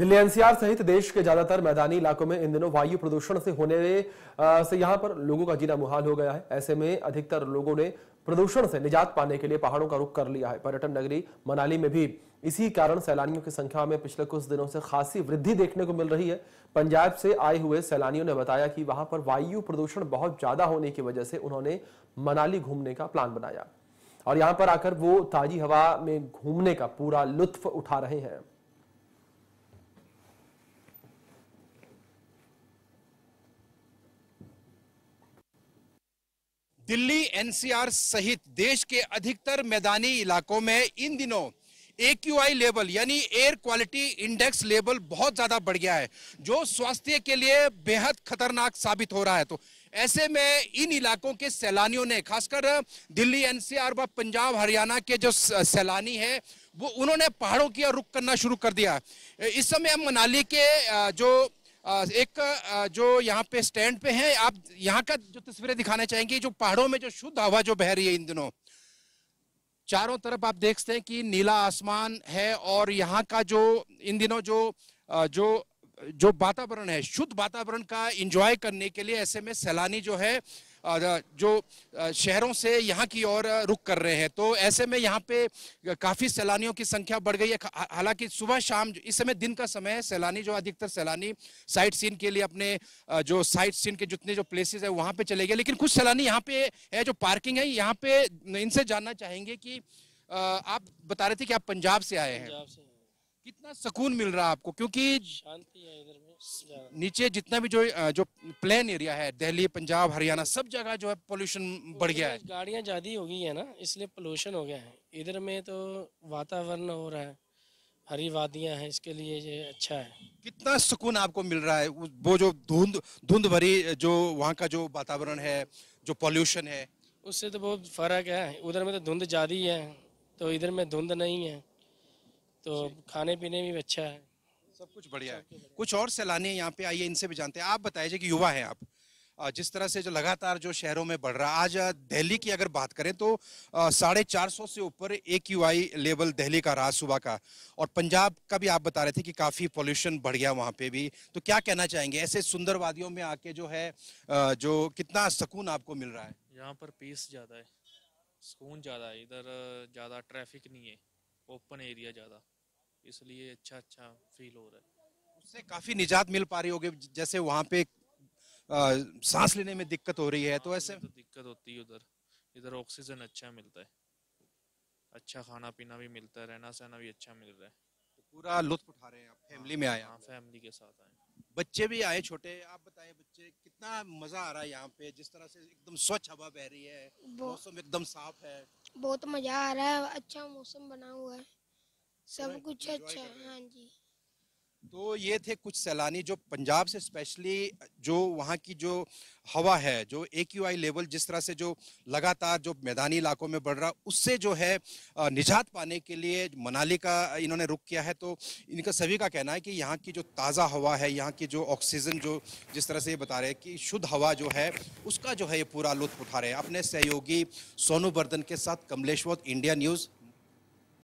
Delhi NCR सहित देश के ज्यादातर मैदानी इलाकों में इन दिनों वायु प्रदूषण से होने आ, से यहाँ पर लोगों का जीना मुहाल हो गया है ऐसे में अधिकतर लोगों ने प्रदूषण से निजात पाने के लिए पहाड़ों का रुख कर लिया है पर्यटन नगरी मनाली में भी इसी कारण सैलानियों की संख्या में पिछले कुछ दिनों से खासी वृद्धि देखने को मिल रही है पंजाब से आए हुए सैलानियों ने बताया कि वहां पर वायु प्रदूषण बहुत ज्यादा होने की वजह से उन्होंने मनाली घूमने का प्लान बनाया और यहाँ पर आकर वो ताजी हवा में घूमने का पूरा लुत्फ उठा रहे हैं दिल्ली एनसीआर सहित देश के अधिकतर मैदानी इलाकों में इन दिनों एक्यूआई लेवल यानी एयर क्वालिटी इंडेक्स लेवल बहुत ज़्यादा बढ़ गया है जो स्वास्थ्य के लिए बेहद खतरनाक साबित हो रहा है तो ऐसे में इन इलाकों के सैलानियों ने खासकर दिल्ली एनसीआर व पंजाब हरियाणा के जो सैलानी है वो उन्होंने पहाड़ों की ओर रुख करना शुरू कर दिया इस समय हम मनाली के जो एक जो यहाँ पे स्टैंड पे हैं आप यहाँ का जो तस्वीरें दिखाना चाहेंगे जो पहाड़ों में जो शुद्ध हवा जो बह रही है इन दिनों चारों तरफ आप देखते हैं कि नीला आसमान है और यहाँ का जो इन दिनों जो जो जो वातावरण है शुद्ध वातावरण का एंजॉय करने के लिए ऐसे में सैलानी जो है जो शहरों से यहाँ की ओर रुक कर रहे हैं तो ऐसे में यहाँ पे काफ़ी सैलानियों की संख्या बढ़ गई है हालांकि सुबह शाम इस समय दिन का समय है सैलानी जो अधिकतर सैलानी साइट सीन के लिए अपने जो साइट सीन के जितने जो प्लेसेस है वहाँ पे चले गए लेकिन कुछ सैलानी यहाँ पे है जो पार्किंग है यहाँ पे इनसे जानना चाहेंगे कि आप बता रहे थे कि आप पंजाब से आए हैं कितना सुकून मिल रहा है आपको क्योंकि शांति है इधर में नीचे जितना भी जो जो प्लेन एरिया है दिल्ली पंजाब हरियाणा हम्म। सब जगह जो है पोल्यूशन बढ़ गया है गाड़ियाँ ज़्यादा हो गई है ना इसलिए पोल्यूशन हो गया है इधर में तो वातावरण हो रहा है हरी वादियाँ हैं इसके लिए ये अच्छा है कितना सुकून आपको मिल रहा है वो जो धुंध धुंध भरी जो वहाँ का जो वातावरण है जो पॉल्यूशन है उससे तो बहुत फर्क है उधर में तो धुंध ज़्यादा है तो इधर में धुंध नहीं है तो खाने पीने भी अच्छा है सब कुछ बढ़िया है कुछ और सैलानी यहाँ पे आइए इनसे भी जानते हैं आप बताइए कि युवा हैं आप जिस तरह से जो लगातार जो शहरों में बढ़ रहा आज दिल्ली की अगर बात करें तो साढ़े चार सौ से ऊपर A Q I level Delhi का रहा सुबह का और पंजाब का भी आप बता रहे थे कि काफ़ी पोल्यूशन बढ़ गया वहाँ पे भी तो क्या कहना चाहेंगे ऐसे सुंदर वादियों में आके जो है जो कितना सुकून आपको मिल रहा है यहाँ पर पीस ज़्यादा है सुकून ज़्यादा है इधर ज़्यादा ट्रैफिक नहीं है ओपन एरिया ज़्यादा इसलिए अच्छा अच्छा फील हो रहा है उससे काफ़ी निजात मिल पा रही होगी जैसे वहाँ पे सांस लेने में दिक्कत हो रही है तो हाँ, ऐसे तो दिक्कत होती है उधर इधर ऑक्सीजन अच्छा मिलता है अच्छा खाना पीना भी मिलता है रहना सहना भी अच्छा मिल रहा है तो पूरा लुत्फ उठा रहे हैं आप फैमिली में हाँ, आए हाँ फैमिली के साथ आए बच्चे भी आए छोटे आप बताए बच्चे कितना मजा आ रहा है यहाँ पे जिस तरह से एकदम स्वच्छ हवा बह रही है मौसम एकदम साफ है बहुत मजा आ रहा है अच्छा मौसम बना हुआ है सब कुछ अच्छा हाँ जी तो ये थे कुछ सैलानी जो पंजाब से स्पेशली जो वहाँ की जो हवा है जो ए क्यू आई लेवल जिस तरह से जो लगातार जो मैदानी इलाकों में बढ़ रहा उससे जो है निजात पाने के लिए मनाली का इन्होंने रुख किया है तो इनका सभी का कहना है कि यहाँ की जो ताज़ा हवा है यहाँ की जो ऑक्सीजन जो जिस तरह से ये बता रहे हैं कि शुद्ध हवा जो है उसका जो है ये पूरा लुत्फ उठा रहे हैं अपने सहयोगी सोनू बर्दन के साथ कमलेश्वर इंडिया न्यूज़